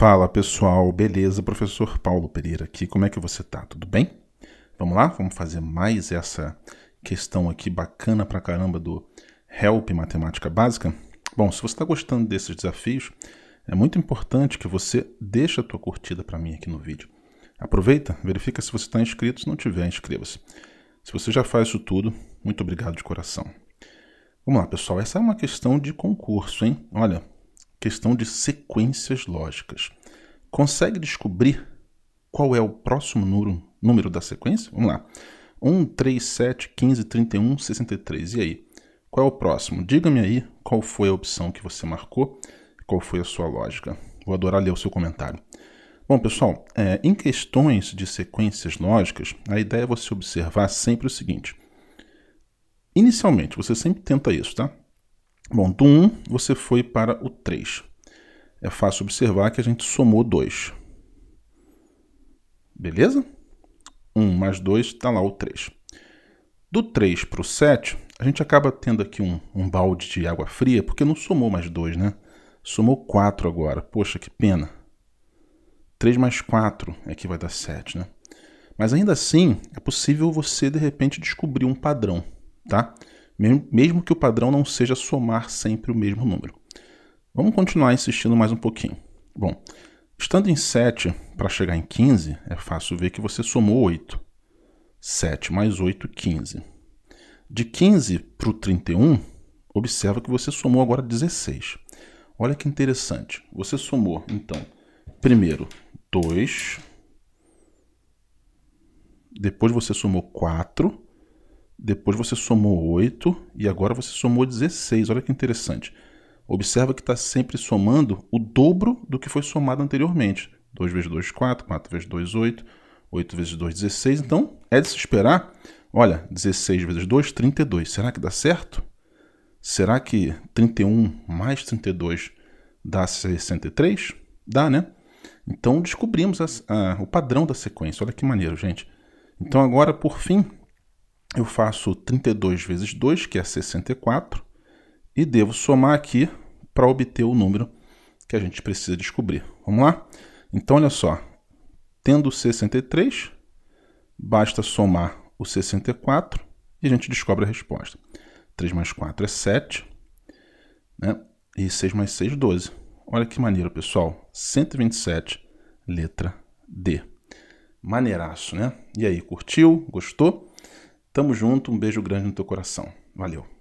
Fala pessoal, beleza? Professor Paulo Pereira aqui. Como é que você tá? Tudo bem? Vamos lá? Vamos fazer mais essa questão aqui bacana pra caramba do Help Matemática Básica? Bom, se você está gostando desses desafios, é muito importante que você deixe a tua curtida para mim aqui no vídeo. Aproveita, verifica se você está inscrito, se não tiver, inscreva-se. Se você já faz isso tudo, muito obrigado de coração. Vamos lá, pessoal. Essa é uma questão de concurso, hein? Olha, questão de sequências lógicas. Consegue descobrir qual é o próximo número, número da sequência? Vamos lá. 1, 3, 7, 15, 31, 63. E aí? Qual é o próximo? Diga-me aí qual foi a opção que você marcou, qual foi a sua lógica. Vou adorar ler o seu comentário. Bom, pessoal, é, em questões de sequências lógicas, a ideia é você observar sempre o seguinte. Inicialmente, você sempre tenta isso, tá? Bom, do 1 você foi para o 3. É fácil observar que a gente somou 2. Beleza? 1 mais 2 está lá o 3. Do 3 para o 7, a gente acaba tendo aqui um, um balde de água fria, porque não somou mais 2, né? Somou 4 agora. Poxa, que pena. 3 mais 4 é que vai dar 7, né? Mas ainda assim, é possível você, de repente, descobrir um padrão, Tá? mesmo que o padrão não seja somar sempre o mesmo número. Vamos continuar insistindo mais um pouquinho. Bom, estando em 7 para chegar em 15, é fácil ver que você somou 8. 7 mais 8, 15. De 15 para o 31, observa que você somou agora 16. Olha que interessante. Você somou, então, primeiro 2, depois você somou 4, depois você somou 8 e agora você somou 16. Olha que interessante. Observa que está sempre somando o dobro do que foi somado anteriormente. 2 vezes 2, 4, 4 vezes 2, 8, 8 vezes 2, 16. Então, é de se esperar. Olha, 16 vezes 2, 32. Será que dá certo? Será que 31 mais 32 dá 63? Dá, né? Então descobrimos a, a, o padrão da sequência. Olha que maneiro, gente. Então agora, por fim, eu faço 32 vezes 2, que é 64, e devo somar aqui para obter o número que a gente precisa descobrir. Vamos lá? Então, olha só, tendo 63, basta somar o 64 e a gente descobre a resposta. 3 mais 4 é 7, né? e 6 mais 6, 12. Olha que maneiro, pessoal. 127, letra D. Maneiraço, né? E aí, curtiu? Gostou? Tamo junto, um beijo grande no teu coração. Valeu.